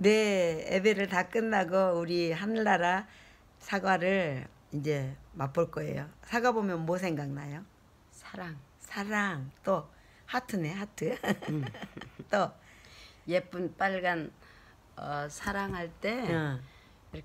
네, 예배를 다 끝나고 우리 하늘나라 사과를 이제 맛볼 거예요. 사과 보면 뭐 생각나요? 사랑. 사랑. 또 하트네, 하트. 음. 또 예쁜 빨간 어, 사랑할 때 어.